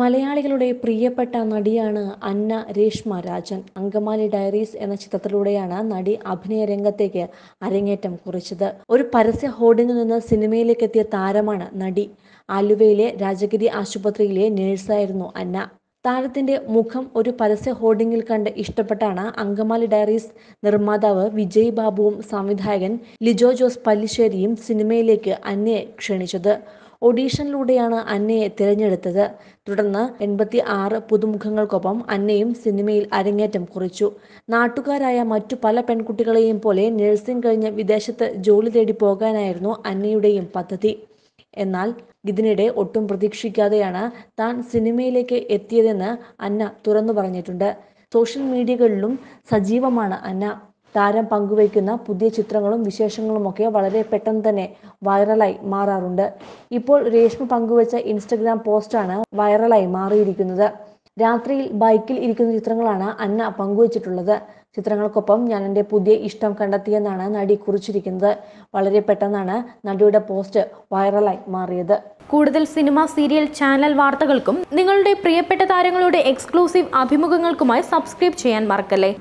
മലയാളികളുടെ പ്രിയപ്പെട്ട നടിയാണ് അന്ന രേഷ്മ രാജൻ അങ്കമാലി ഡയറീസ് എന്ന ചിത്രത്തിലൂടെയാണ് നടി അഭിനയ രംഗത്തേക്ക് അരങ്ങേറ്റം കുറിച്ചത് ഒരു പരസ്യ ഹോർഡിംഗിൽ നിന്ന് സിനിമയിലേക്ക് എത്തിയ താരമാണ് നടി ആലുവയിലെ രാജഗിരി ആശുപത്രിയിലെ നേഴ്സായിരുന്നു അന്ന താരത്തിന്റെ മുഖം ഒരു പരസ്യ ഹോർഡിംഗിൽ കണ്ട് ഇഷ്ടപ്പെട്ടാണ് അങ്കമാലി ഡയറീസ് നിർമ്മാതാവ് വിജയ് ബാബുവും സംവിധായകൻ ലിജോ ജോസ് പല്ലിശ്ശേരിയും സിനിമയിലേക്ക് അന്നയെ ക്ഷണിച്ചത് ഓഡീഷനിലൂടെയാണ് അന്നയെ തിരഞ്ഞെടുത്തത് തുടർന്ന് എൺപത്തി ആറ് പുതുമുഖങ്ങൾക്കൊപ്പം അന്നയും സിനിമയിൽ അരങ്ങേറ്റം കുറിച്ചു നാട്ടുകാരായ മറ്റു പല പെൺകുട്ടികളെയും പോലെ നഴ്സിംഗ് കഴിഞ്ഞ് വിദേശത്ത് ജോലി തേടി പോകാനായിരുന്നു അന്നയുടെയും പദ്ധതി എന്നാൽ ഇതിനിടെ ഒട്ടും പ്രതീക്ഷിക്കാതെയാണ് താൻ സിനിമയിലേക്ക് എത്തിയതെന്ന് അന്ന തുറന്നു പറഞ്ഞിട്ടുണ്ട് സോഷ്യൽ മീഡിയകളിലും സജീവമാണ് അന്ന താരം പങ്കുവയ്ക്കുന്ന പുതിയ ചിത്രങ്ങളും വിശേഷങ്ങളുമൊക്കെ വളരെ പെട്ടെന്ന് തന്നെ വൈറലായി മാറാറുണ്ട് ഇപ്പോൾ രേഷ്മ പങ്കുവച്ച ഇൻസ്റ്റഗ്രാം പോസ്റ്റാണ് വൈറലായി മാറിയിരിക്കുന്നത് രാത്രിയിൽ ബൈക്കിൽ ഇരിക്കുന്ന ചിത്രങ്ങളാണ് അന്ന പങ്കുവച്ചിട്ടുള്ളത് ചിത്രങ്ങൾക്കൊപ്പം ഞാൻ എൻ്റെ പുതിയ ഇഷ്ടം കണ്ടെത്തിയെന്നാണ് നടി കുറിച്ചിരിക്കുന്നത് വളരെ പെട്ടെന്നാണ് നടിയുടെ പോസ്റ്റ് വൈറലായി മാറിയത് കൂടുതൽ സിനിമ സീരിയൽ ചാനൽ വാർത്തകൾക്കും നിങ്ങളുടെ പ്രിയപ്പെട്ട താരങ്ങളുടെ എക്സ്ക്ലൂസീവ് അഭിമുഖങ്ങൾക്കുമായി സബ്സ്ക്രൈബ് ചെയ്യാൻ മറക്കല്ലേ